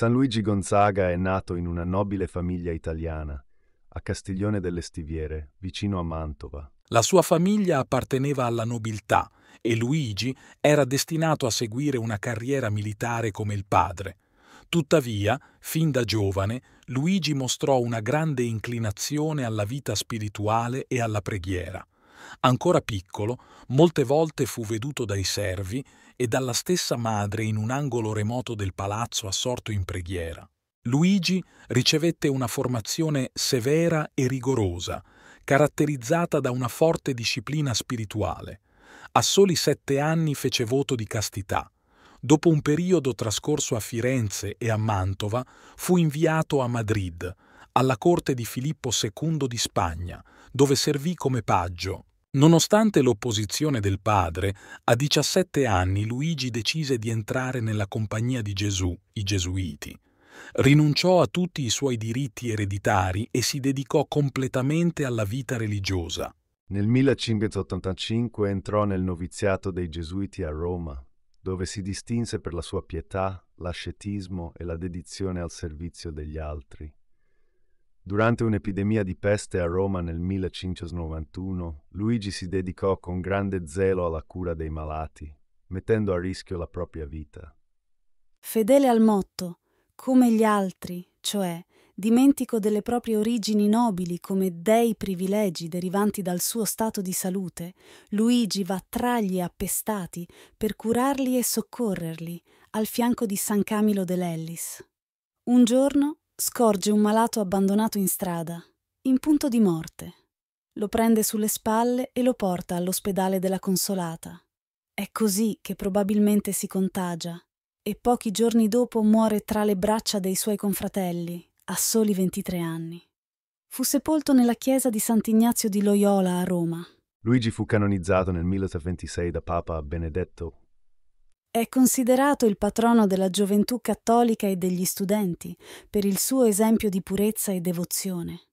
San Luigi Gonzaga è nato in una nobile famiglia italiana, a Castiglione delle Stiviere, vicino a Mantova. La sua famiglia apparteneva alla nobiltà e Luigi era destinato a seguire una carriera militare come il padre. Tuttavia, fin da giovane, Luigi mostrò una grande inclinazione alla vita spirituale e alla preghiera. Ancora piccolo, molte volte fu veduto dai servi e dalla stessa madre in un angolo remoto del palazzo assorto in preghiera. Luigi ricevette una formazione severa e rigorosa, caratterizzata da una forte disciplina spirituale. A soli sette anni fece voto di castità. Dopo un periodo trascorso a Firenze e a Mantova, fu inviato a Madrid, alla corte di Filippo II di Spagna, dove servì come paggio Nonostante l'opposizione del padre, a 17 anni Luigi decise di entrare nella compagnia di Gesù, i Gesuiti. Rinunciò a tutti i suoi diritti ereditari e si dedicò completamente alla vita religiosa. Nel 1585 entrò nel noviziato dei Gesuiti a Roma, dove si distinse per la sua pietà, l'ascetismo e la dedizione al servizio degli altri. Durante un'epidemia di peste a Roma nel 1591, Luigi si dedicò con grande zelo alla cura dei malati, mettendo a rischio la propria vita. Fedele al motto, come gli altri, cioè dimentico delle proprie origini nobili come dei privilegi derivanti dal suo stato di salute, Luigi va tra gli appestati per curarli e soccorrerli, al fianco di San Camilo dell'Ellis. Un giorno scorge un malato abbandonato in strada, in punto di morte. Lo prende sulle spalle e lo porta all'ospedale della Consolata. È così che probabilmente si contagia e pochi giorni dopo muore tra le braccia dei suoi confratelli, a soli 23 anni. Fu sepolto nella chiesa di Sant'Ignazio di Loyola a Roma. Luigi fu canonizzato nel 1826 da Papa Benedetto è considerato il patrono della gioventù cattolica e degli studenti per il suo esempio di purezza e devozione.